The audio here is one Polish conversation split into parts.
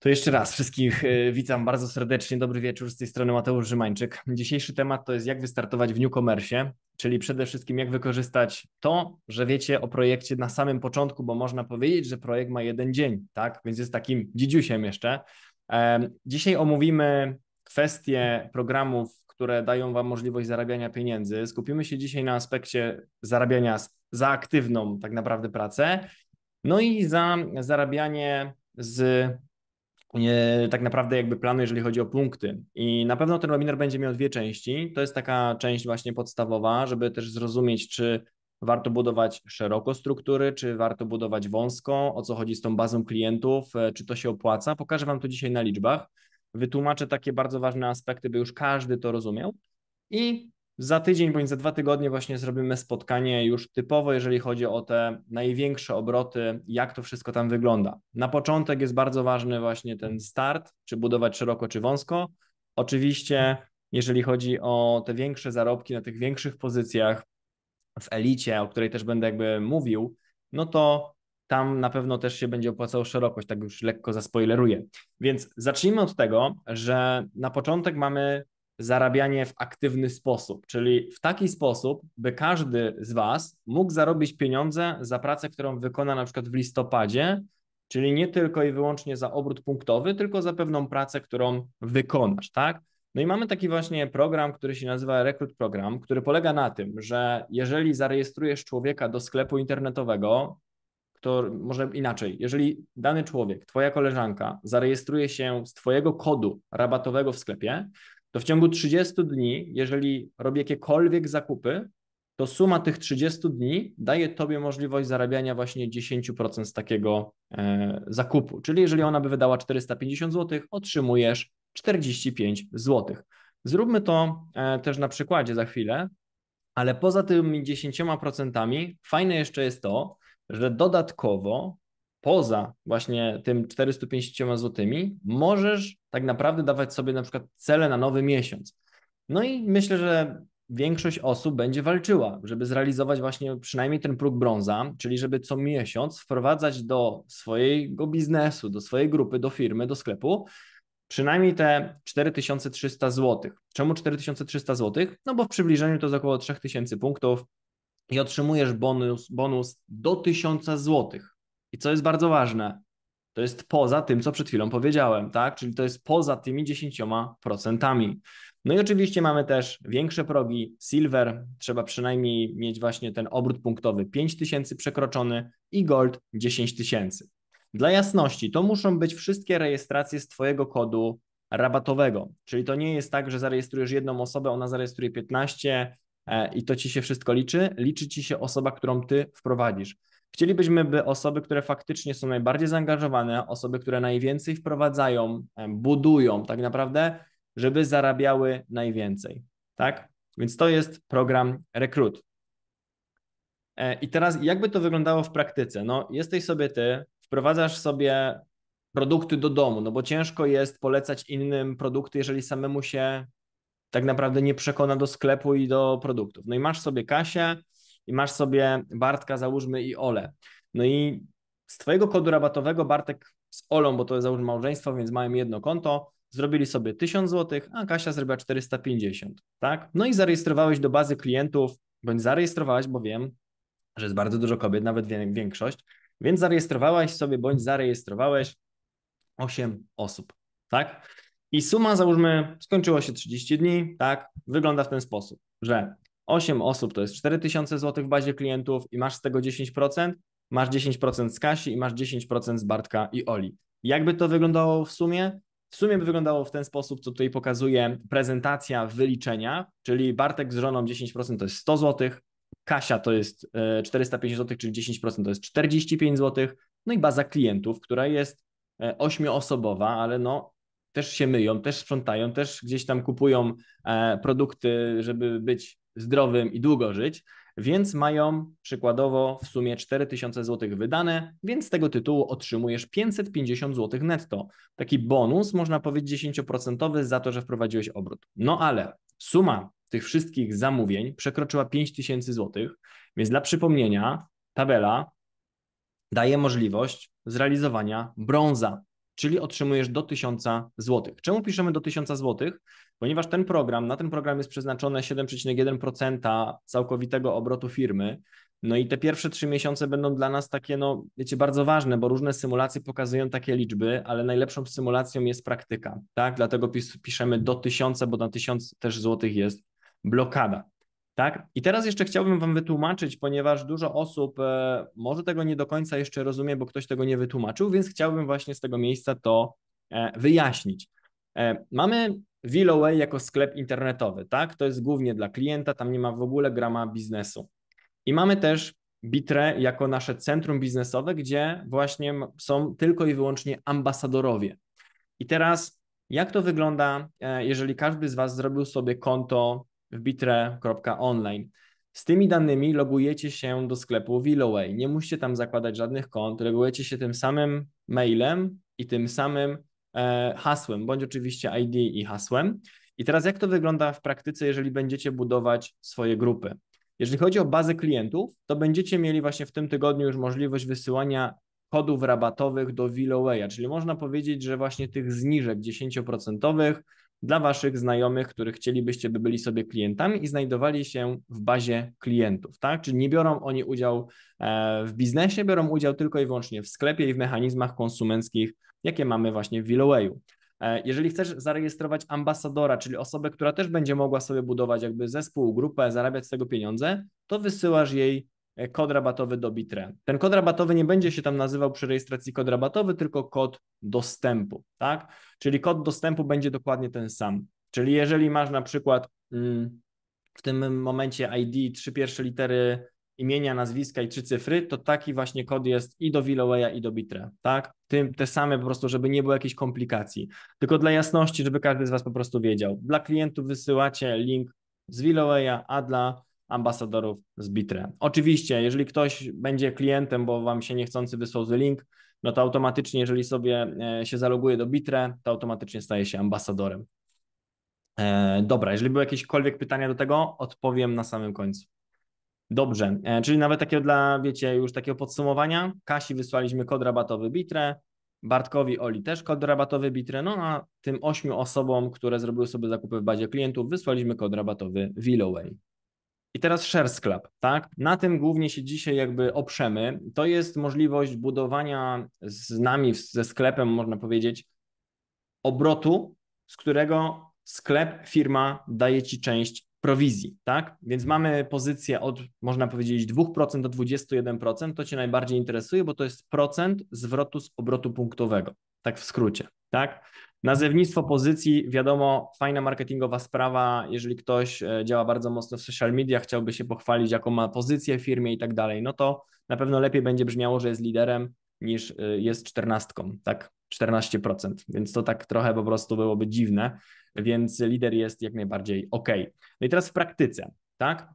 To jeszcze raz wszystkich e, witam bardzo serdecznie. Dobry wieczór z tej strony Mateusz Rzymańczyk. Dzisiejszy temat to jest jak wystartować w newcomersie, czyli przede wszystkim jak wykorzystać to, że wiecie o projekcie na samym początku, bo można powiedzieć, że projekt ma jeden dzień, tak? Więc jest takim dzidziusiem jeszcze. Dzisiaj omówimy kwestie programów, które dają Wam możliwość zarabiania pieniędzy. Skupimy się dzisiaj na aspekcie zarabiania za aktywną tak naprawdę pracę, no i za zarabianie z tak naprawdę jakby planu, jeżeli chodzi o punkty. I na pewno ten webinar będzie miał dwie części. To jest taka część właśnie podstawowa, żeby też zrozumieć, czy warto budować szeroko struktury, czy warto budować wąsko, o co chodzi z tą bazą klientów, e, czy to się opłaca. Pokażę Wam to dzisiaj na liczbach. Wytłumaczę takie bardzo ważne aspekty, by już każdy to rozumiał. I za tydzień bądź za dwa tygodnie właśnie zrobimy spotkanie już typowo, jeżeli chodzi o te największe obroty, jak to wszystko tam wygląda. Na początek jest bardzo ważny właśnie ten start, czy budować szeroko, czy wąsko. Oczywiście, jeżeli chodzi o te większe zarobki na tych większych pozycjach w elicie, o której też będę jakby mówił, no to tam na pewno też się będzie opłacało szerokość, tak już lekko zaspoileruję. Więc zacznijmy od tego, że na początek mamy zarabianie w aktywny sposób, czyli w taki sposób, by każdy z Was mógł zarobić pieniądze za pracę, którą wykona na przykład w listopadzie, czyli nie tylko i wyłącznie za obrót punktowy, tylko za pewną pracę, którą wykonasz, tak? No i mamy taki właśnie program, który się nazywa rekrut Program, który polega na tym, że jeżeli zarejestrujesz człowieka do sklepu internetowego, to może inaczej, jeżeli dany człowiek, twoja koleżanka zarejestruje się z twojego kodu rabatowego w sklepie, to w ciągu 30 dni, jeżeli robię jakiekolwiek zakupy, to suma tych 30 dni daje Tobie możliwość zarabiania właśnie 10% z takiego e, zakupu. Czyli jeżeli ona by wydała 450 zł, otrzymujesz 45 zł. Zróbmy to e, też na przykładzie za chwilę, ale poza tymi 10% fajne jeszcze jest to, że dodatkowo poza właśnie tym 450 złotymi, możesz tak naprawdę dawać sobie na przykład cele na nowy miesiąc. No i myślę, że większość osób będzie walczyła, żeby zrealizować właśnie przynajmniej ten próg brąza, czyli żeby co miesiąc wprowadzać do swojego biznesu, do swojej grupy, do firmy, do sklepu przynajmniej te 4300 zł. Czemu 4300 zł? No bo w przybliżeniu to jest około 3000 punktów i otrzymujesz bonus, bonus do 1000 zł. I co jest bardzo ważne, to jest poza tym, co przed chwilą powiedziałem, tak? Czyli to jest poza tymi 10%. No i oczywiście mamy też większe progi, silver, trzeba przynajmniej mieć właśnie ten obrót punktowy 5000 przekroczony i gold 10 tysięcy. Dla jasności, to muszą być wszystkie rejestracje z Twojego kodu rabatowego, czyli to nie jest tak, że zarejestrujesz jedną osobę, ona zarejestruje 15 e, i to Ci się wszystko liczy, liczy Ci się osoba, którą Ty wprowadzisz. Chcielibyśmy, by osoby, które faktycznie są najbardziej zaangażowane, osoby, które najwięcej wprowadzają, budują tak naprawdę, żeby zarabiały najwięcej. Tak? Więc to jest program Rekrut. E, I teraz, jakby to wyglądało w praktyce? No, jesteś sobie ty, wprowadzasz sobie produkty do domu, no bo ciężko jest polecać innym produkty, jeżeli samemu się tak naprawdę nie przekona do sklepu i do produktów. No i masz sobie Kasię, i masz sobie Bartka, załóżmy i Ole. No i z Twojego kodu rabatowego Bartek z Olą, bo to jest załóżmy małżeństwo, więc mają jedno konto, zrobili sobie 1000 zł, a Kasia zrobiła 450, tak? No i zarejestrowałeś do bazy klientów, bądź zarejestrowałaś, bo wiem, że jest bardzo dużo kobiet, nawet większość, więc zarejestrowałaś sobie, bądź zarejestrowałeś 8 osób, tak? I suma, załóżmy, skończyło się 30 dni, tak? Wygląda w ten sposób, że 8 osób to jest 4000 zł w bazie klientów i masz z tego 10%, masz 10% z Kasi i masz 10% z Bartka i Oli. Jakby to wyglądało w sumie? W sumie by wyglądało w ten sposób, co tutaj pokazuje prezentacja wyliczenia, czyli Bartek z żoną 10% to jest 100 zł, Kasia to jest 450 e, zł, czyli 10% to jest 45 zł, no i baza klientów, która jest e, ośmioosobowa, ale no też się myją, też sprzątają, też gdzieś tam kupują e, produkty, żeby być zdrowym i długo żyć, więc mają przykładowo w sumie 4000 zł wydane, więc z tego tytułu otrzymujesz 550 zł netto. Taki bonus, można powiedzieć 10% za to, że wprowadziłeś obrót. No ale suma tych wszystkich zamówień przekroczyła 5000 zł, więc dla przypomnienia tabela daje możliwość zrealizowania brąza czyli otrzymujesz do 1000 zł. Czemu piszemy do 1000 zł? Ponieważ ten program, na ten program jest przeznaczone 7,1% całkowitego obrotu firmy. No i te pierwsze trzy miesiące będą dla nas takie, no wiecie, bardzo ważne, bo różne symulacje pokazują takie liczby, ale najlepszą symulacją jest praktyka, tak? Dlatego pis, piszemy do 1000, bo na 1000 też złotych jest blokada. Tak? I teraz jeszcze chciałbym Wam wytłumaczyć, ponieważ dużo osób e, może tego nie do końca jeszcze rozumie, bo ktoś tego nie wytłumaczył, więc chciałbym właśnie z tego miejsca to e, wyjaśnić. E, mamy Willoway jako sklep internetowy, tak? To jest głównie dla klienta, tam nie ma w ogóle grama biznesu. I mamy też Bitre jako nasze centrum biznesowe, gdzie właśnie są tylko i wyłącznie ambasadorowie. I teraz, jak to wygląda, jeżeli każdy z Was zrobił sobie konto w bitre.online. Z tymi danymi logujecie się do sklepu Willoway. Nie musicie tam zakładać żadnych kont, logujecie się tym samym mailem i tym samym e, hasłem, bądź oczywiście ID i hasłem. I teraz jak to wygląda w praktyce, jeżeli będziecie budować swoje grupy? Jeżeli chodzi o bazę klientów, to będziecie mieli właśnie w tym tygodniu już możliwość wysyłania kodów rabatowych do Willowaya, czyli można powiedzieć, że właśnie tych zniżek 10% dla Waszych znajomych, których chcielibyście, by byli sobie klientami i znajdowali się w bazie klientów, tak? Czyli nie biorą oni udziału e, w biznesie, biorą udział tylko i wyłącznie w sklepie i w mechanizmach konsumenckich, jakie mamy właśnie w Willowayu. E, jeżeli chcesz zarejestrować ambasadora, czyli osobę, która też będzie mogła sobie budować jakby zespół, grupę, zarabiać z tego pieniądze, to wysyłasz jej E, kod rabatowy do Bitre. Ten kod rabatowy nie będzie się tam nazywał przy rejestracji kod rabatowy, tylko kod dostępu, tak? Czyli kod dostępu będzie dokładnie ten sam. Czyli jeżeli masz na przykład mm, w tym momencie ID trzy pierwsze litery imienia, nazwiska i trzy cyfry, to taki właśnie kod jest i do Willowaya i do Bitre, tak? Tym, te same po prostu, żeby nie było jakichś komplikacji. Tylko dla jasności, żeby każdy z Was po prostu wiedział. Dla klientów wysyłacie link z Willowaya, a dla ambasadorów z Bitre. Oczywiście, jeżeli ktoś będzie klientem, bo Wam się niechcący wysłał z link, no to automatycznie, jeżeli sobie e, się zaloguje do Bitre, to automatycznie staje się ambasadorem. E, dobra, jeżeli były jakiekolwiek pytania do tego, odpowiem na samym końcu. Dobrze, e, czyli nawet takiego dla, wiecie, już takiego podsumowania. Kasi wysłaliśmy kod rabatowy Bitre, Bartkowi Oli też kod rabatowy Bitre, no a tym ośmiu osobom, które zrobiły sobie zakupy w bazie klientów, wysłaliśmy kod rabatowy Willoway. I teraz Share Club, tak? Na tym głównie się dzisiaj jakby oprzemy. To jest możliwość budowania z nami, ze sklepem, można powiedzieć, obrotu, z którego sklep, firma daje ci część prowizji, tak? Więc mamy pozycję od, można powiedzieć, 2% do 21%. To cię najbardziej interesuje, bo to jest procent zwrotu z obrotu punktowego, tak w skrócie, tak? Nazewnictwo pozycji, wiadomo, fajna marketingowa sprawa, jeżeli ktoś e, działa bardzo mocno w social media, chciałby się pochwalić, jaką ma pozycję w firmie i tak dalej, no to na pewno lepiej będzie brzmiało, że jest liderem niż e, jest czternastką, tak 14%, więc to tak trochę po prostu byłoby dziwne, więc lider jest jak najbardziej ok. No i teraz w praktyce, tak?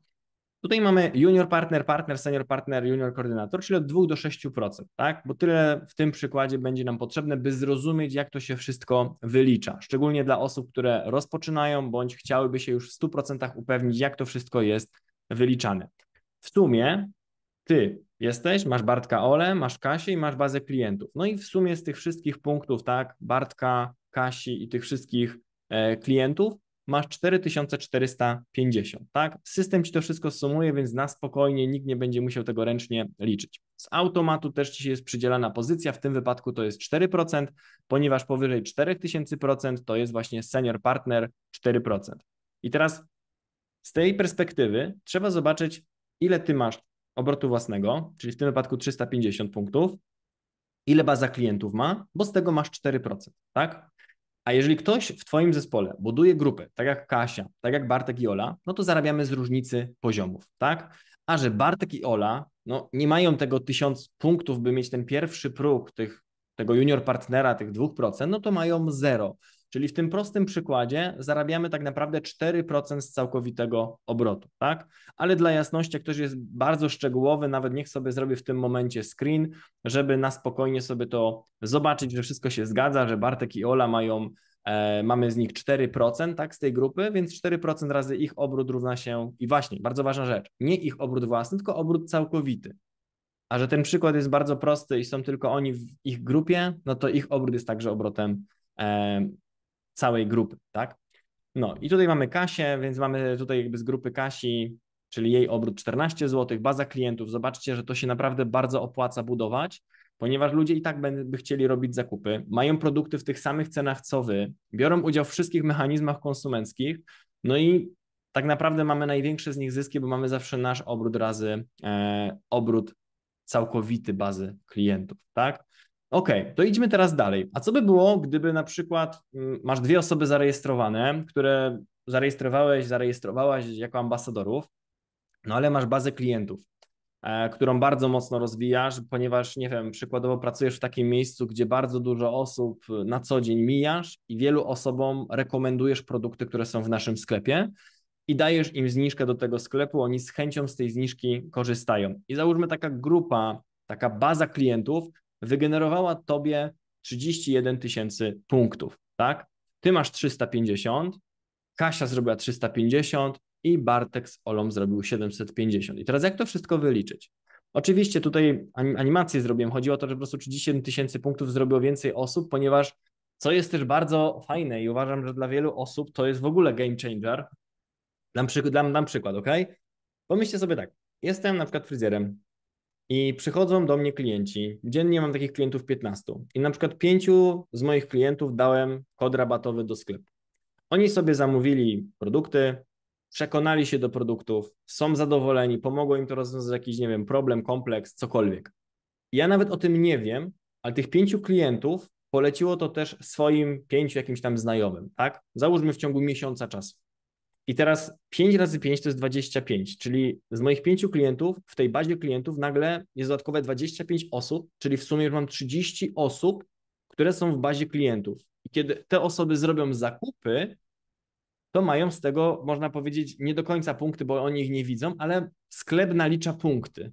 Tutaj mamy junior partner, partner, senior partner, junior koordynator, czyli od 2 do 6%, tak? Bo tyle w tym przykładzie będzie nam potrzebne, by zrozumieć, jak to się wszystko wylicza, szczególnie dla osób, które rozpoczynają bądź chciałyby się już w 100% upewnić, jak to wszystko jest wyliczane. W sumie ty jesteś, masz Bartka Ole, masz Kasię i masz bazę klientów. No i w sumie z tych wszystkich punktów, tak, Bartka, Kasi i tych wszystkich e, klientów, masz 4450, tak? System ci to wszystko sumuje, więc na spokojnie nikt nie będzie musiał tego ręcznie liczyć. Z automatu też ci jest przydzielana pozycja, w tym wypadku to jest 4%, ponieważ powyżej 4000% to jest właśnie senior partner 4%. I teraz z tej perspektywy trzeba zobaczyć, ile ty masz obrotu własnego, czyli w tym wypadku 350 punktów, ile baza klientów ma, bo z tego masz 4%, tak? A jeżeli ktoś w Twoim zespole buduje grupę, tak jak Kasia, tak jak Bartek i Ola, no to zarabiamy z różnicy poziomów, tak? A że Bartek i Ola no, nie mają tego tysiąc punktów, by mieć ten pierwszy próg tych, tego junior partnera, tych 2%, no to mają zero. Czyli w tym prostym przykładzie zarabiamy tak naprawdę 4% z całkowitego obrotu, tak? Ale dla jasności, jak ktoś jest bardzo szczegółowy, nawet niech sobie zrobi w tym momencie screen, żeby na spokojnie sobie to zobaczyć, że wszystko się zgadza, że Bartek i Ola mają e, mamy z nich 4% tak, z tej grupy, więc 4% razy ich obrót równa się, i właśnie, bardzo ważna rzecz, nie ich obrót własny, tylko obrót całkowity. A że ten przykład jest bardzo prosty i są tylko oni w ich grupie, no to ich obrót jest także obrotem e, całej grupy, tak? No i tutaj mamy Kasię, więc mamy tutaj jakby z grupy Kasi, czyli jej obrót 14 zł, baza klientów. Zobaczcie, że to się naprawdę bardzo opłaca budować, ponieważ ludzie i tak by chcieli robić zakupy, mają produkty w tych samych cenach co wy, biorą udział w wszystkich mechanizmach konsumenckich, no i tak naprawdę mamy największe z nich zyski, bo mamy zawsze nasz obrót razy e, obrót całkowity bazy klientów, tak? OK, to idźmy teraz dalej. A co by było, gdyby na przykład mm, masz dwie osoby zarejestrowane, które zarejestrowałeś, zarejestrowałaś jako ambasadorów, no ale masz bazę klientów, e, którą bardzo mocno rozwijasz, ponieważ, nie wiem, przykładowo pracujesz w takim miejscu, gdzie bardzo dużo osób na co dzień mijasz i wielu osobom rekomendujesz produkty, które są w naszym sklepie i dajesz im zniżkę do tego sklepu, oni z chęcią z tej zniżki korzystają. I załóżmy taka grupa, taka baza klientów wygenerowała tobie 31 tysięcy punktów, tak? Ty masz 350, Kasia zrobiła 350 i Bartek z Olą zrobił 750. I teraz jak to wszystko wyliczyć? Oczywiście tutaj animację zrobiłem. Chodziło o to, że po prostu 37 tysięcy punktów zrobiło więcej osób, ponieważ co jest też bardzo fajne i uważam, że dla wielu osób to jest w ogóle game changer. Dam, przyk dam, dam przykład, ok? Pomyślcie sobie tak. Jestem na przykład fryzjerem, i przychodzą do mnie klienci. Dziennie mam takich klientów 15. I na przykład pięciu z moich klientów dałem kod rabatowy do sklepu. Oni sobie zamówili produkty, przekonali się do produktów, są zadowoleni, pomogło im to rozwiązać jakiś, nie wiem, problem, kompleks, cokolwiek. Ja nawet o tym nie wiem, ale tych pięciu klientów poleciło to też swoim pięciu jakimś tam znajomym, tak? Załóżmy w ciągu miesiąca czasu. I teraz 5 razy 5 to jest 25, czyli z moich 5 klientów w tej bazie klientów nagle jest dodatkowe 25 osób, czyli w sumie już mam 30 osób, które są w bazie klientów. I kiedy te osoby zrobią zakupy, to mają z tego, można powiedzieć, nie do końca punkty, bo oni ich nie widzą, ale sklep nalicza punkty.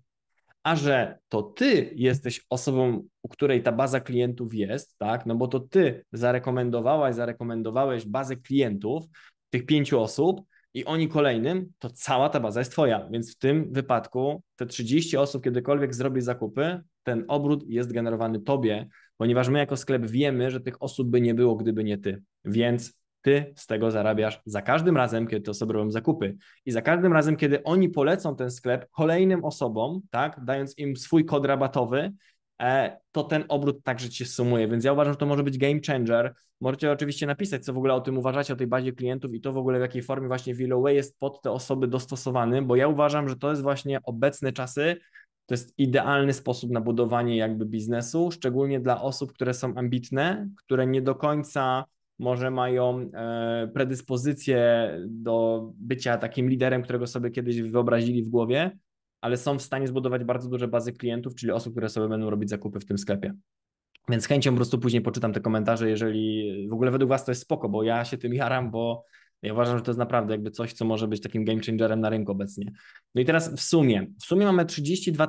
A że to ty jesteś osobą, u której ta baza klientów jest, tak? No bo to ty zarekomendowałaś, zarekomendowałeś bazę klientów, tych pięciu osób i oni kolejnym, to cała ta baza jest Twoja. Więc w tym wypadku te 30 osób kiedykolwiek zrobi zakupy, ten obrót jest generowany Tobie, ponieważ my jako sklep wiemy, że tych osób by nie było, gdyby nie Ty. Więc Ty z tego zarabiasz za każdym razem, kiedy te osoby robią zakupy. I za każdym razem, kiedy oni polecą ten sklep kolejnym osobom, tak, dając im swój kod rabatowy, E, to ten obrót także się sumuje. Więc ja uważam, że to może być game changer. Możecie oczywiście napisać, co w ogóle o tym uważacie, o tej bazie klientów i to w ogóle w jakiej formie właśnie Willoway jest pod te osoby dostosowany, bo ja uważam, że to jest właśnie obecne czasy, to jest idealny sposób na budowanie jakby biznesu, szczególnie dla osób, które są ambitne, które nie do końca może mają e, predyspozycję do bycia takim liderem, którego sobie kiedyś wyobrazili w głowie, ale są w stanie zbudować bardzo duże bazy klientów, czyli osób, które sobie będą robić zakupy w tym sklepie. Więc chęcią po prostu później poczytam te komentarze, jeżeli w ogóle według Was to jest spoko, bo ja się tym jaram, bo ja uważam, że to jest naprawdę jakby coś, co może być takim game changerem na rynku obecnie. No i teraz w sumie, w sumie mamy 32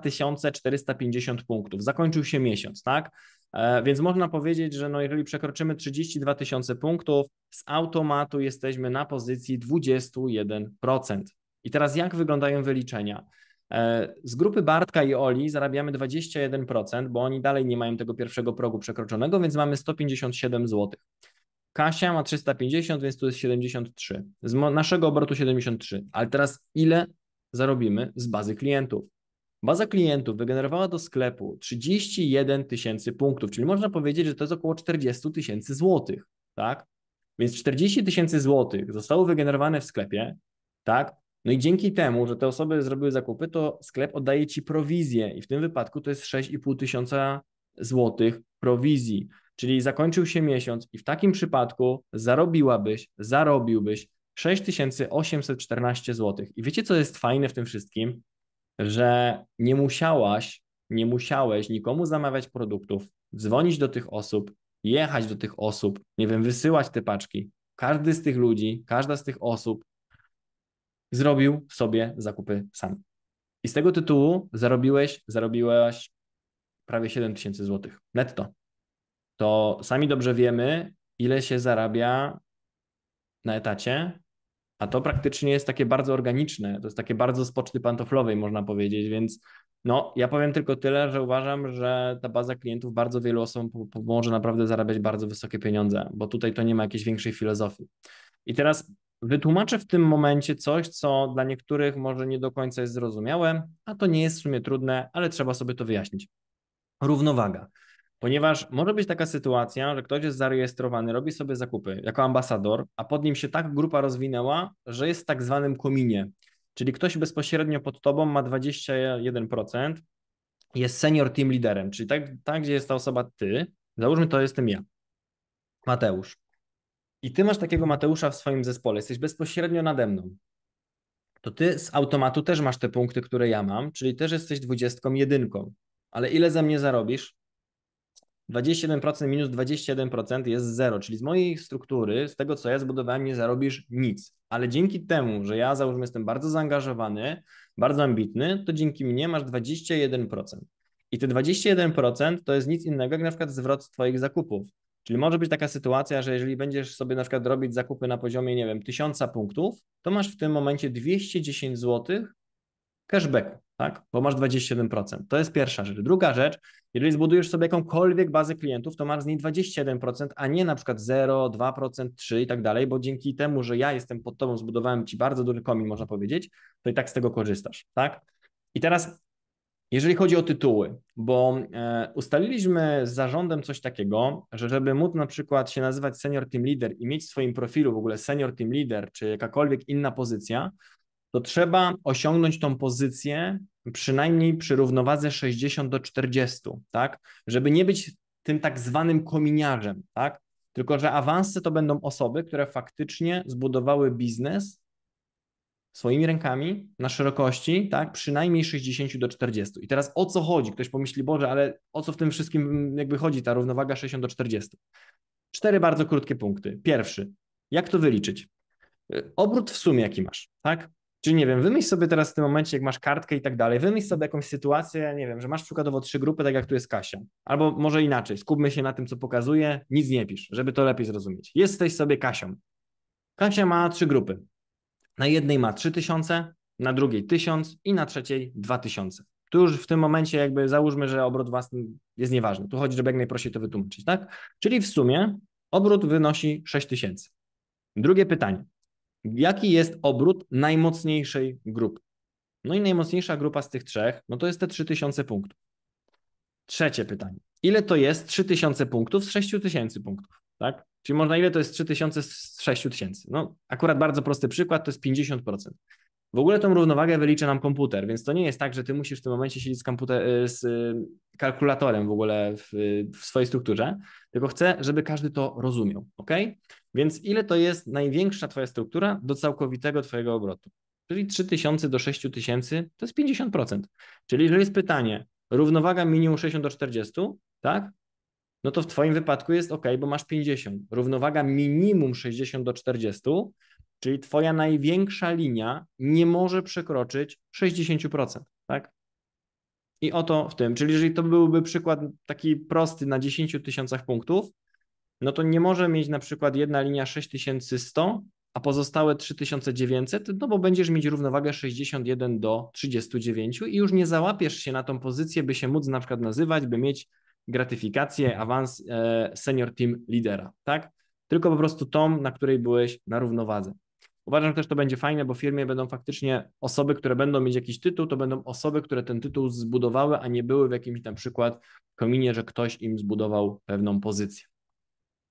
450 punktów. Zakończył się miesiąc, tak? E, więc można powiedzieć, że no jeżeli przekroczymy 32 tysiące punktów, z automatu jesteśmy na pozycji 21%. I teraz jak wyglądają wyliczenia? E, z grupy Bartka i Oli zarabiamy 21%, bo oni dalej nie mają tego pierwszego progu przekroczonego, więc mamy 157 zł. Kasia ma 350, więc tu jest 73. Z naszego obrotu 73. Ale teraz ile zarobimy z bazy klientów? Baza klientów wygenerowała do sklepu 31 tysięcy punktów, czyli można powiedzieć, że to jest około 40 tysięcy złotych, tak? Więc 40 tysięcy złotych zostało wygenerowane w sklepie, tak? No i dzięki temu, że te osoby zrobiły zakupy, to sklep oddaje ci prowizję i w tym wypadku to jest 6,5 tysiąca złotych prowizji. Czyli zakończył się miesiąc i w takim przypadku zarobiłabyś, zarobiłbyś 6814 zł. I wiecie, co jest fajne w tym wszystkim? Że nie musiałaś, nie musiałeś nikomu zamawiać produktów, dzwonić do tych osób, jechać do tych osób, nie wiem, wysyłać te paczki. Każdy z tych ludzi, każda z tych osób zrobił sobie zakupy sam. I z tego tytułu zarobiłeś, zarobiłaś prawie 7 tysięcy złotych netto. To sami dobrze wiemy, ile się zarabia na etacie, a to praktycznie jest takie bardzo organiczne, to jest takie bardzo z poczty pantoflowej, można powiedzieć, więc no, ja powiem tylko tyle, że uważam, że ta baza klientów bardzo wielu osobom pomoże naprawdę zarabiać bardzo wysokie pieniądze, bo tutaj to nie ma jakiejś większej filozofii. I teraz Wytłumaczę w tym momencie coś, co dla niektórych może nie do końca jest zrozumiałe, a to nie jest w sumie trudne, ale trzeba sobie to wyjaśnić. Równowaga. Ponieważ może być taka sytuacja, że ktoś jest zarejestrowany, robi sobie zakupy jako ambasador, a pod nim się tak grupa rozwinęła, że jest w tak zwanym kominie. Czyli ktoś bezpośrednio pod tobą ma 21%, jest senior team liderem, czyli tak, tak gdzie jest ta osoba ty, załóżmy to jestem ja, Mateusz i ty masz takiego Mateusza w swoim zespole, jesteś bezpośrednio nade mną, to ty z automatu też masz te punkty, które ja mam, czyli też jesteś dwudziestką jedynką. Ale ile za mnie zarobisz? 27% minus 21% jest zero. czyli z mojej struktury, z tego co ja zbudowałem, nie zarobisz nic. Ale dzięki temu, że ja załóżmy jestem bardzo zaangażowany, bardzo ambitny, to dzięki mnie masz 21%. I te 21% to jest nic innego jak na przykład zwrot z Twoich zakupów. Czyli może być taka sytuacja, że jeżeli będziesz sobie na przykład robić zakupy na poziomie, nie wiem, 1000 punktów, to masz w tym momencie 210 zł cashbacku, tak? Bo masz 27%. To jest pierwsza rzecz. Druga rzecz, jeżeli zbudujesz sobie jakąkolwiek bazę klientów, to masz z niej 27%, a nie na przykład 0, 2%, 3 i tak dalej, bo dzięki temu, że ja jestem pod tobą, zbudowałem ci bardzo duży komin, można powiedzieć, to i tak z tego korzystasz, tak? I teraz jeżeli chodzi o tytuły, bo e, ustaliliśmy z zarządem coś takiego, że żeby móc na przykład się nazywać senior team leader i mieć w swoim profilu w ogóle senior team leader czy jakakolwiek inna pozycja, to trzeba osiągnąć tą pozycję przynajmniej przy równowadze 60 do 40, tak? Żeby nie być tym tak zwanym kominiarzem, tak? Tylko, że awanse to będą osoby, które faktycznie zbudowały biznes swoimi rękami na szerokości, tak, przynajmniej 60 do 40. I teraz o co chodzi? Ktoś pomyśli, Boże, ale o co w tym wszystkim jakby chodzi ta równowaga 60 do 40? Cztery bardzo krótkie punkty. Pierwszy, jak to wyliczyć? Y, obrót w sumie, jaki masz, tak? Czyli nie wiem, wymyśl sobie teraz w tym momencie, jak masz kartkę i tak dalej, wymyśl sobie jakąś sytuację, nie wiem, że masz przykładowo trzy grupy, tak jak tu jest Kasia. Albo może inaczej, skupmy się na tym, co pokazuje, nic nie pisz, żeby to lepiej zrozumieć. Jesteś sobie Kasią. Kasia ma trzy grupy. Na jednej ma 3000, na drugiej 1000 i na trzeciej 2000. Tu już w tym momencie jakby załóżmy, że obrót własny jest nieważny. Tu chodzi, żeby jak najprościej to wytłumaczyć, tak? Czyli w sumie obrót wynosi 6000. Drugie pytanie. Jaki jest obrót najmocniejszej grupy? No i najmocniejsza grupa z tych trzech, no to jest te 3000 punktów. Trzecie pytanie. Ile to jest 3000 punktów z 6000 punktów? tak? Czyli można ile to jest 3000 z 6000? No, akurat bardzo prosty przykład to jest 50%. W ogóle tą równowagę wylicza nam komputer, więc to nie jest tak, że ty musisz w tym momencie siedzieć z, komputer, y, z y, kalkulatorem w ogóle w, w, swojej strukturze, tylko chcę, żeby każdy to rozumiał, ok? Więc ile to jest największa twoja struktura do całkowitego twojego obrotu? Czyli 3000 do 6000 to jest 50%. Czyli jeżeli jest pytanie, równowaga minimum 60 do 40, tak? no to w Twoim wypadku jest ok, bo masz 50. Równowaga minimum 60 do 40, czyli Twoja największa linia nie może przekroczyć 60%, tak? I o to w tym, czyli jeżeli to byłby przykład taki prosty na 10 tysiącach punktów, no to nie może mieć na przykład jedna linia 6100, a pozostałe 3900, no bo będziesz mieć równowagę 61 do 39 i już nie załapiesz się na tą pozycję, by się móc na przykład nazywać, by mieć gratyfikację, awans e, senior team lidera, tak? Tylko po prostu tą, na której byłeś na równowadze. Uważam, że też to będzie fajne, bo w firmie będą faktycznie osoby, które będą mieć jakiś tytuł, to będą osoby, które ten tytuł zbudowały, a nie były w jakimś na przykład kominie, że ktoś im zbudował pewną pozycję.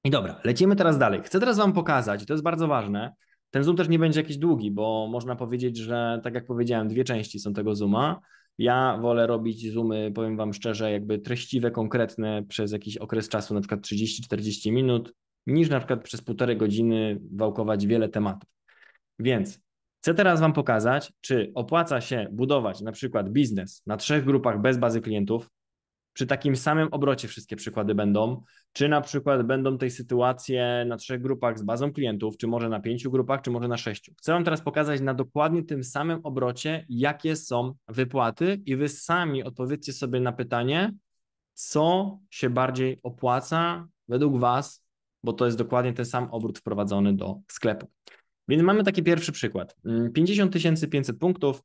I dobra, lecimy teraz dalej. Chcę teraz Wam pokazać, to jest bardzo ważne, ten Zoom też nie będzie jakiś długi, bo można powiedzieć, że tak jak powiedziałem, dwie części są tego Zooma. Ja wolę robić zoomy, powiem Wam szczerze, jakby treściwe, konkretne przez jakiś okres czasu, na przykład 30-40 minut, niż na przykład przez półtorej godziny wałkować wiele tematów. Więc chcę teraz Wam pokazać, czy opłaca się budować na przykład biznes na trzech grupach bez bazy klientów, przy takim samym obrocie wszystkie przykłady będą, czy na przykład będą tej sytuacje na trzech grupach z bazą klientów, czy może na pięciu grupach, czy może na sześciu. Chcę Wam teraz pokazać na dokładnie tym samym obrocie, jakie są wypłaty i Wy sami odpowiedzcie sobie na pytanie, co się bardziej opłaca według Was, bo to jest dokładnie ten sam obrót wprowadzony do sklepu. Więc mamy taki pierwszy przykład. 50 mm, 500 punktów,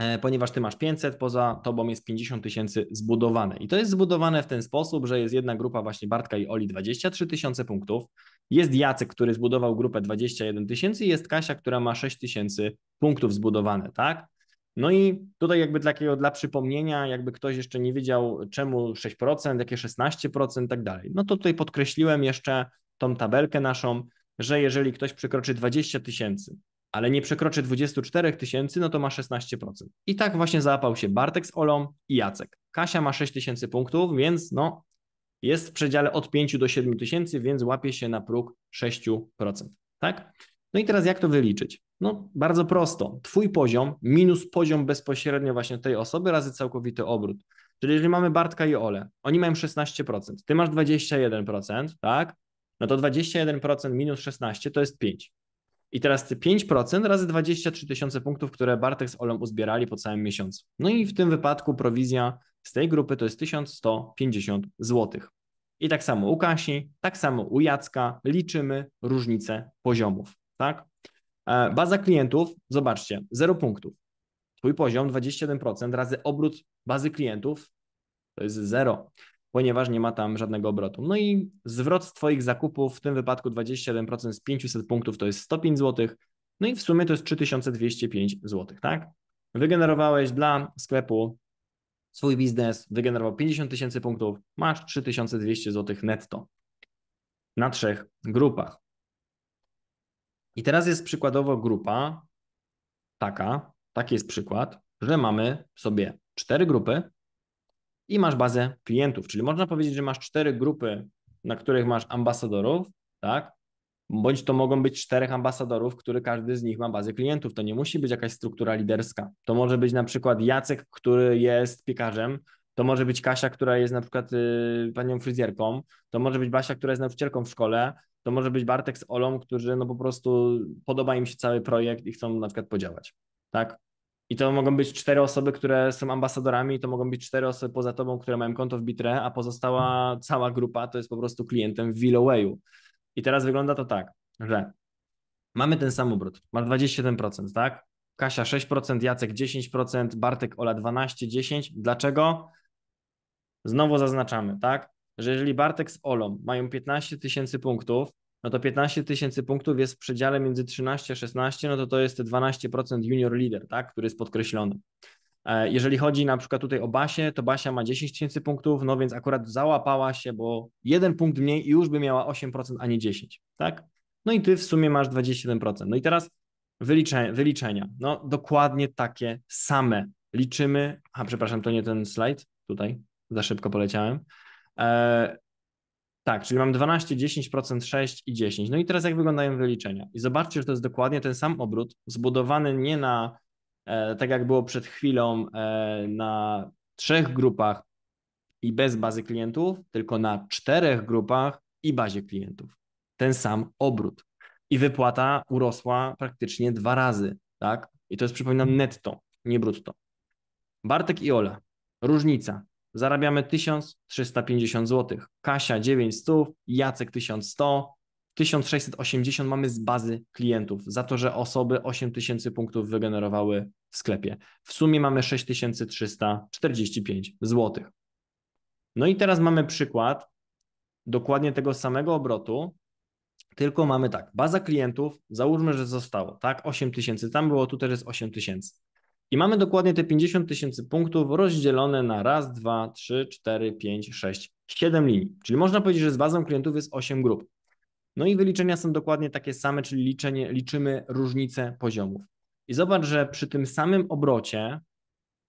E, ponieważ ty masz 500, poza tobą jest 50 tysięcy zbudowane. I to jest zbudowane w ten sposób, że jest jedna grupa właśnie Bartka i Oli 23 tysiące punktów, jest Jacek, który zbudował grupę 21 tysięcy i jest Kasia, która ma 6 tysięcy punktów zbudowane, tak? No i tutaj jakby dla, takiego, dla przypomnienia, jakby ktoś jeszcze nie wiedział czemu 6%, jakie 16% i tak dalej, no to tutaj podkreśliłem jeszcze tą tabelkę naszą, że jeżeli ktoś przekroczy 20 tysięcy ale nie przekroczy 24 tysięcy, no to ma 16%. I tak właśnie załapał się Bartek z Olą i Jacek. Kasia ma 6 tysięcy punktów, więc no jest w przedziale od 5 do 7 tysięcy, więc łapie się na próg 6%. Tak? No i teraz jak to wyliczyć? No bardzo prosto. Twój poziom minus poziom bezpośrednio właśnie tej osoby razy całkowity obrót. Czyli jeżeli mamy Bartka i Ole, oni mają 16%, ty masz 21%, tak? No to 21% minus 16 to jest 5. I teraz te 5% razy 23 tysiące punktów, które Bartek z Olem uzbierali po całym miesiącu. No i w tym wypadku prowizja z tej grupy to jest 1150 zł. I tak samo u Kasi, tak samo u Jacka liczymy różnicę poziomów, tak? E, baza klientów, zobaczcie, 0 punktów. Twój poziom 21% razy obrót bazy klientów to jest 0 ponieważ nie ma tam żadnego obrotu. No i zwrot z Twoich zakupów, w tym wypadku 27% z 500 punktów to jest 105 zł, no i w sumie to jest 3205 zł, tak? Wygenerowałeś dla sklepu swój biznes, wygenerował 50 tysięcy punktów, masz 3200 zł netto na trzech grupach. I teraz jest przykładowo grupa taka, taki jest przykład, że mamy sobie cztery grupy, i masz bazę klientów, czyli można powiedzieć, że masz cztery grupy, na których masz ambasadorów, tak? Bądź to mogą być czterech ambasadorów, który każdy z nich ma bazę klientów. To nie musi być jakaś struktura liderska. To może być na przykład Jacek, który jest piekarzem, to może być Kasia, która jest na przykład y, panią fryzjerką, to może być Basia, która jest nauczycielką w szkole, to może być Bartek z Olą, którzy no po prostu podoba im się cały projekt i chcą na przykład podziałać. Tak? I to mogą być cztery osoby, które są ambasadorami, to mogą być cztery osoby poza tobą, które mają konto w Bitre, a pozostała cała grupa to jest po prostu klientem w Willowayu. I teraz wygląda to tak, że mamy ten sam obrót, ma 27%, tak? Kasia 6%, Jacek 10%, Bartek Ola 12, 10. Dlaczego? Znowu zaznaczamy, tak? Że jeżeli Bartek z Olą mają 15 tysięcy punktów, no to 15 tysięcy punktów jest w przedziale między 13 a 16, no to to jest te 12% junior leader, tak, który jest podkreślony. E, jeżeli chodzi na przykład tutaj o Basię, to Basia ma 10 tysięcy punktów, no więc akurat załapała się, bo jeden punkt mniej i już by miała 8%, a nie 10, tak? No i ty w sumie masz 27%. No i teraz wyliczenia, wyliczenia. no dokładnie takie same. Liczymy, a przepraszam, to nie ten slajd, tutaj, za szybko poleciałem. E, tak, czyli mam 12, 10%, 6 i 10. No i teraz jak wyglądają wyliczenia? I zobaczcie, że to jest dokładnie ten sam obrót, zbudowany nie na, e, tak jak było przed chwilą, e, na trzech grupach i bez bazy klientów, tylko na czterech grupach i bazie klientów. Ten sam obrót. I wypłata urosła praktycznie dwa razy, tak? I to jest, przypominam, netto, nie brutto. Bartek i Ola. Różnica zarabiamy 1350 zł. Kasia 900, Jacek 1100, 1680 mamy z bazy klientów za to, że osoby 8000 punktów wygenerowały w sklepie. W sumie mamy 6345 zł. No i teraz mamy przykład dokładnie tego samego obrotu, tylko mamy tak, baza klientów, załóżmy, że zostało, tak, 8000, tam było, tu też jest 8000. I mamy dokładnie te 50 tysięcy punktów rozdzielone na raz, dwa, trzy, cztery, pięć, sześć, siedem linii. Czyli można powiedzieć, że z bazą klientów jest 8 grup. No i wyliczenia są dokładnie takie same, czyli liczenie, liczymy różnice poziomów. I zobacz, że przy tym samym obrocie,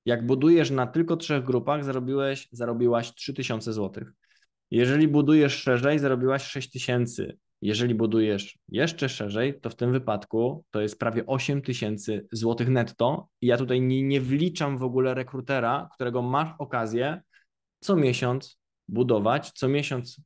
jak budujesz na tylko trzech grupach, zarobiłeś, zarobiłaś 3000 zł. Jeżeli budujesz szerzej, zarobiłaś 6000 jeżeli budujesz jeszcze szerzej, to w tym wypadku to jest prawie 8 tysięcy złotych netto. I ja tutaj nie, nie wliczam w ogóle rekrutera, którego masz okazję co miesiąc budować, co miesiąc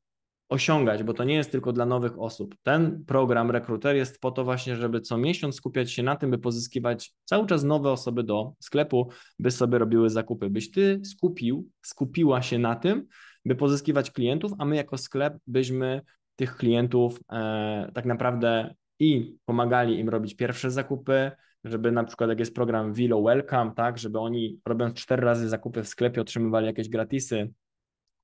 osiągać, bo to nie jest tylko dla nowych osób. Ten program rekruter jest po to właśnie, żeby co miesiąc skupiać się na tym, by pozyskiwać cały czas nowe osoby do sklepu, by sobie robiły zakupy, byś ty skupił, skupiła się na tym, by pozyskiwać klientów, a my jako sklep byśmy tych klientów e, tak naprawdę i pomagali im robić pierwsze zakupy, żeby na przykład jak jest program Vilo Welcome, tak, żeby oni robiąc cztery razy zakupy w sklepie otrzymywali jakieś gratisy,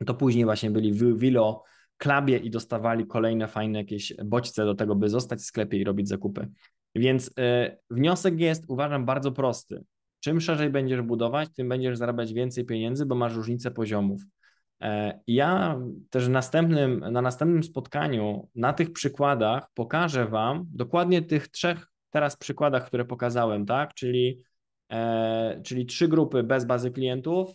to później właśnie byli w Vilo Klabie i dostawali kolejne fajne jakieś bodźce do tego, by zostać w sklepie i robić zakupy. Więc y, wniosek jest, uważam, bardzo prosty. Czym szerzej będziesz budować, tym będziesz zarabiać więcej pieniędzy, bo masz różnicę poziomów. E, ja też następnym, na następnym spotkaniu, na tych przykładach pokażę Wam dokładnie tych trzech teraz przykładach, które pokazałem, tak? Czyli, e, czyli trzy grupy bez bazy klientów,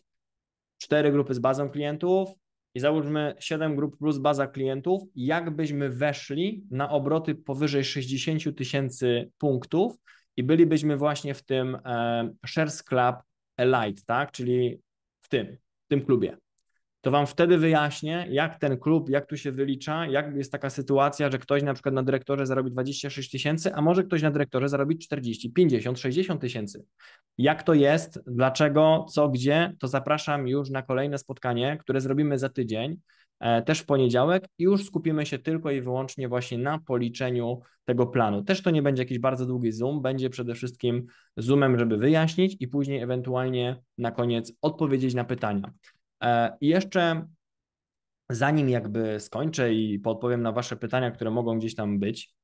cztery grupy z bazą klientów i załóżmy siedem grup plus baza klientów. Jakbyśmy weszli na obroty powyżej 60 tysięcy punktów i bylibyśmy właśnie w tym e, Shares Club Elite, tak? Czyli w tym, w tym klubie to wam wtedy wyjaśnię, jak ten klub, jak tu się wylicza, jak jest taka sytuacja, że ktoś na przykład na dyrektorze zarobi 26 tysięcy, a może ktoś na dyrektorze zarobi 40, 50, 60 tysięcy. Jak to jest, dlaczego, co, gdzie, to zapraszam już na kolejne spotkanie, które zrobimy za tydzień, e, też w poniedziałek i już skupimy się tylko i wyłącznie właśnie na policzeniu tego planu. Też to nie będzie jakiś bardzo długi zoom, będzie przede wszystkim zoomem, żeby wyjaśnić i później ewentualnie na koniec odpowiedzieć na pytania. E, I jeszcze zanim jakby skończę i podpowiem na Wasze pytania, które mogą gdzieś tam być,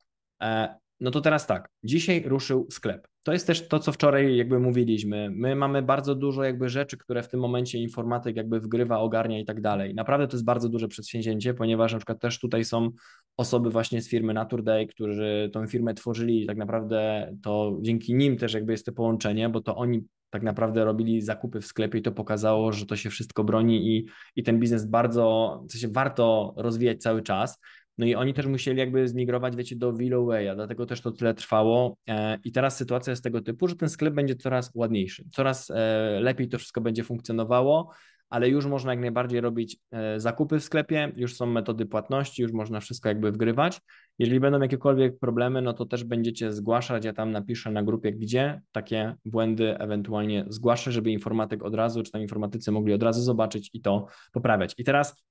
e, no to teraz tak, dzisiaj ruszył sklep. To jest też to, co wczoraj jakby mówiliśmy. My mamy bardzo dużo jakby rzeczy, które w tym momencie informatyk jakby wgrywa, ogarnia i tak dalej. Naprawdę to jest bardzo duże przedsięwzięcie, ponieważ na przykład też tutaj są osoby właśnie z firmy Naturday, którzy tą firmę tworzyli i tak naprawdę to dzięki nim też jakby jest to połączenie, bo to oni tak naprawdę robili zakupy w sklepie i to pokazało, że to się wszystko broni i, i ten biznes bardzo, w sensie warto rozwijać cały czas. No i oni też musieli jakby zmigrować, wiecie, do Willowaya, dlatego też to tyle trwało. E, I teraz sytuacja jest tego typu, że ten sklep będzie coraz ładniejszy, coraz e, lepiej to wszystko będzie funkcjonowało ale już można jak najbardziej robić e, zakupy w sklepie, już są metody płatności, już można wszystko jakby wgrywać. Jeżeli będą jakiekolwiek problemy, no to też będziecie zgłaszać, ja tam napiszę na grupie, gdzie takie błędy ewentualnie zgłaszę, żeby informatyk od razu, czy tam informatycy mogli od razu zobaczyć i to poprawiać. I teraz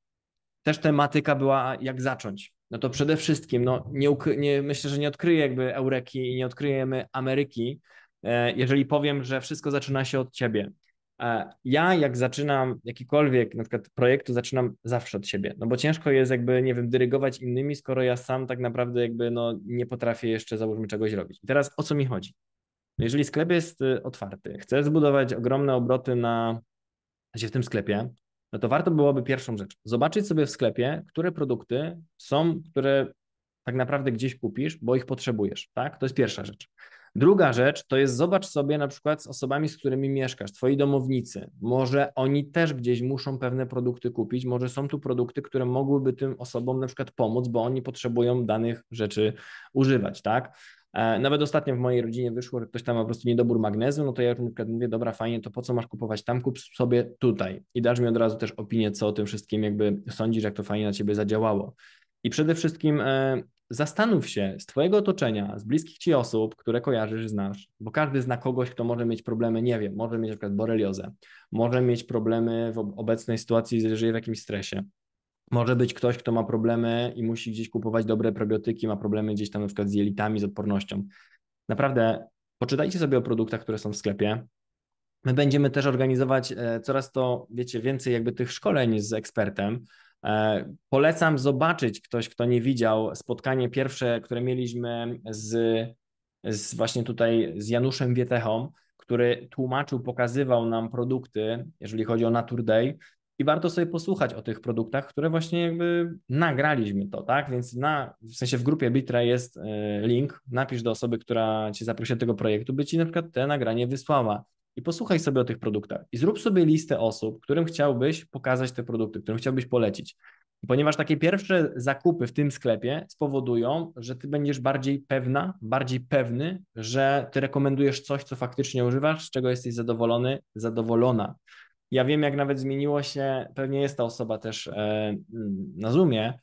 też tematyka była, jak zacząć. No to przede wszystkim, no nie, nie myślę, że nie odkryję jakby Eureki i nie odkryjemy Ameryki, e, jeżeli powiem, że wszystko zaczyna się od ciebie, E, ja jak zaczynam jakikolwiek na przykład projektu, zaczynam zawsze od siebie, no bo ciężko jest jakby, nie wiem, dyrygować innymi, skoro ja sam tak naprawdę jakby no, nie potrafię jeszcze załóżmy czegoś robić. I teraz o co mi chodzi? No jeżeli sklep jest y, otwarty, chcę zbudować ogromne obroty na, znaczy w tym sklepie, no to warto byłoby pierwszą rzecz zobaczyć sobie w sklepie, które produkty są, które tak naprawdę gdzieś kupisz, bo ich potrzebujesz, tak? To jest pierwsza rzecz. Druga rzecz to jest zobacz sobie na przykład z osobami, z którymi mieszkasz, twoi domownicy. Może oni też gdzieś muszą pewne produkty kupić, może są tu produkty, które mogłyby tym osobom na przykład pomóc, bo oni potrzebują danych rzeczy używać, tak? E, nawet ostatnio w mojej rodzinie wyszło, że ktoś tam ma po prostu niedobór magnezu, no to ja na przykład mówię, dobra, fajnie, to po co masz kupować tam, kup sobie tutaj i dasz mi od razu też opinię, co o tym wszystkim jakby sądzisz, jak to fajnie na ciebie zadziałało. I przede wszystkim e, zastanów się z Twojego otoczenia, z bliskich Ci osób, które kojarzysz, znasz, bo każdy zna kogoś, kto może mieć problemy, nie wiem, może mieć na przykład boreliozę, może mieć problemy w obecnej sytuacji, że żyje w jakimś stresie. Może być ktoś, kto ma problemy i musi gdzieś kupować dobre probiotyki, ma problemy gdzieś tam na przykład z jelitami, z odpornością. Naprawdę poczytajcie sobie o produktach, które są w sklepie, My będziemy też organizować e, coraz to, wiecie, więcej jakby tych szkoleń z ekspertem, E, polecam zobaczyć ktoś, kto nie widział, spotkanie pierwsze, które mieliśmy z, z właśnie tutaj z Januszem Wietechą, który tłumaczył, pokazywał nam produkty, jeżeli chodzi o Nature Day. I warto sobie posłuchać o tych produktach, które właśnie jakby nagraliśmy to, tak? Więc na, w sensie w grupie Bitra jest e, link, napisz do osoby, która cię zaprosi do tego projektu, by ci na przykład te nagranie wysłała i posłuchaj sobie o tych produktach i zrób sobie listę osób, którym chciałbyś pokazać te produkty, którym chciałbyś polecić. Ponieważ takie pierwsze zakupy w tym sklepie spowodują, że ty będziesz bardziej pewna, bardziej pewny, że ty rekomendujesz coś, co faktycznie używasz, z czego jesteś zadowolony, zadowolona. Ja wiem, jak nawet zmieniło się, pewnie jest ta osoba też e, mm, na Zoomie,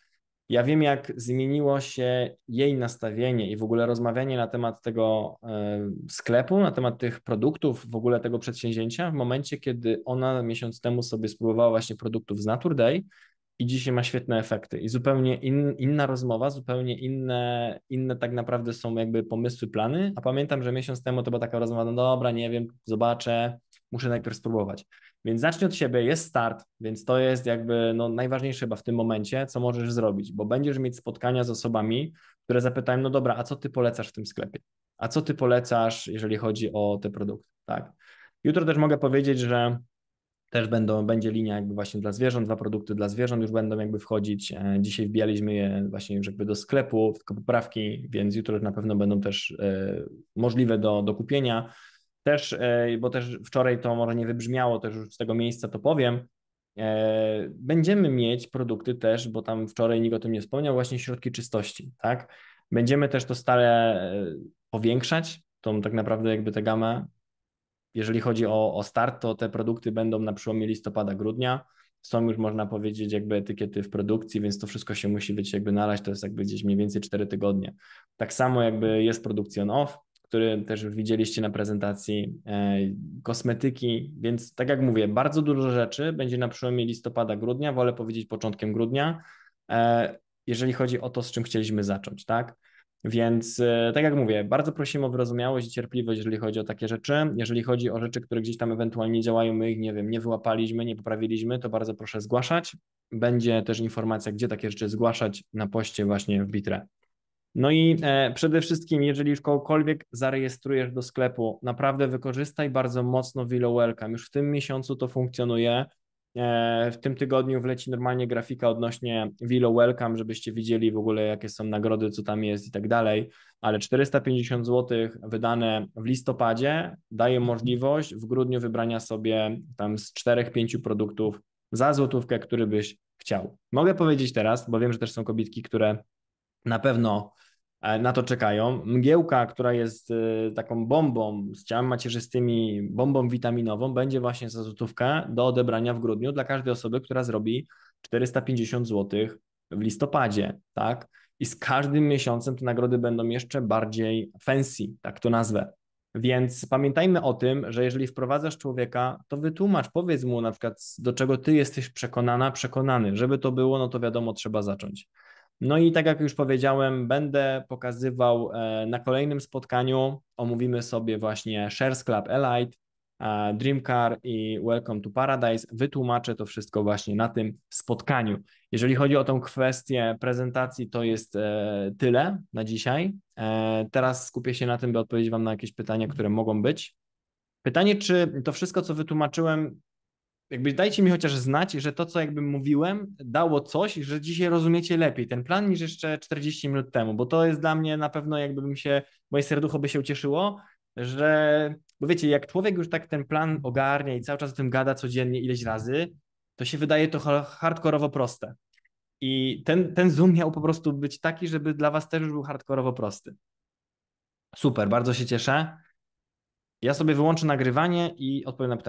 ja wiem, jak zmieniło się jej nastawienie i w ogóle rozmawianie na temat tego sklepu, na temat tych produktów, w ogóle tego przedsięwzięcia, w momencie, kiedy ona miesiąc temu sobie spróbowała właśnie produktów z Natur Day i dzisiaj ma świetne efekty. I zupełnie in, inna rozmowa, zupełnie inne, inne tak naprawdę są jakby pomysły, plany. A pamiętam, że miesiąc temu to była taka rozmowa, no dobra, nie wiem, zobaczę, muszę najpierw spróbować. Więc zacznij od siebie, jest start, więc to jest jakby no, najważniejsze chyba w tym momencie, co możesz zrobić, bo będziesz mieć spotkania z osobami, które zapytają, no dobra, a co ty polecasz w tym sklepie? A co ty polecasz, jeżeli chodzi o te produkty? Tak. Jutro też mogę powiedzieć, że też będą, będzie linia jakby właśnie dla zwierząt, dwa produkty dla zwierząt już będą jakby wchodzić. E, dzisiaj wbijaliśmy je właśnie już jakby do sklepu, tylko poprawki, więc jutro na pewno będą też e, możliwe do, do kupienia też, e, bo też wczoraj to może nie wybrzmiało, też już z tego miejsca to powiem, e, będziemy mieć produkty też, bo tam wczoraj nikt o tym nie wspomniał, właśnie środki czystości, tak? Będziemy też to stale e, powiększać, tą tak naprawdę jakby tę gamę. Jeżeli chodzi o, o start, to te produkty będą na przełomie listopada, grudnia. Są już, można powiedzieć, jakby etykiety w produkcji, więc to wszystko się musi być jakby nalać, to jest jakby gdzieś mniej więcej 4 tygodnie. Tak samo jakby jest produkcja on-off, który też widzieliście na prezentacji, e, kosmetyki, więc tak jak mówię, bardzo dużo rzeczy będzie na przełomie listopada, grudnia, wolę powiedzieć początkiem grudnia, e, jeżeli chodzi o to, z czym chcieliśmy zacząć, tak? Więc e, tak jak mówię, bardzo prosimy o wyrozumiałość i cierpliwość, jeżeli chodzi o takie rzeczy. Jeżeli chodzi o rzeczy, które gdzieś tam ewentualnie działają, my ich nie wiem, nie wyłapaliśmy, nie poprawiliśmy, to bardzo proszę zgłaszać. Będzie też informacja, gdzie takie rzeczy zgłaszać na poście właśnie w Bitre. No i e, przede wszystkim, jeżeli już kogokolwiek zarejestrujesz do sklepu, naprawdę wykorzystaj bardzo mocno Willow Welcome. Już w tym miesiącu to funkcjonuje. E, w tym tygodniu wleci normalnie grafika odnośnie Willow Welcome, żebyście widzieli w ogóle, jakie są nagrody, co tam jest i tak dalej. Ale 450 zł wydane w listopadzie daje możliwość w grudniu wybrania sobie tam z 4-5 produktów za złotówkę, który byś chciał. Mogę powiedzieć teraz, bo wiem, że też są kobietki, które na pewno E, na to czekają. Mgiełka, która jest y, taką bombą z ciałem macierzystymi, bombą witaminową, będzie właśnie za złotówkę do odebrania w grudniu dla każdej osoby, która zrobi 450 zł w listopadzie, tak? I z każdym miesiącem te nagrody będą jeszcze bardziej fancy, tak to nazwę. Więc pamiętajmy o tym, że jeżeli wprowadzasz człowieka, to wytłumacz, powiedz mu na przykład, do czego ty jesteś przekonana, przekonany. Żeby to było, no to wiadomo, trzeba zacząć. No i tak jak już powiedziałem, będę pokazywał e, na kolejnym spotkaniu. Omówimy sobie właśnie Shares Club Elite, Dream Car i Welcome to Paradise. Wytłumaczę to wszystko właśnie na tym spotkaniu. Jeżeli chodzi o tą kwestię prezentacji, to jest e, tyle na dzisiaj. E, teraz skupię się na tym, by odpowiedzieć Wam na jakieś pytania, które mogą być. Pytanie, czy to wszystko, co wytłumaczyłem, jakby dajcie mi chociaż znać, że to, co jakby mówiłem, dało coś, że dzisiaj rozumiecie lepiej ten plan niż jeszcze 40 minut temu, bo to jest dla mnie na pewno jakby się, moje serducho by się ucieszyło, że, bo wiecie, jak człowiek już tak ten plan ogarnia i cały czas o tym gada codziennie ileś razy, to się wydaje to hardkorowo proste. I ten, ten Zoom miał po prostu być taki, żeby dla Was też był hardkorowo prosty. Super, bardzo się cieszę. Ja sobie wyłączę nagrywanie i odpowiem na pytanie.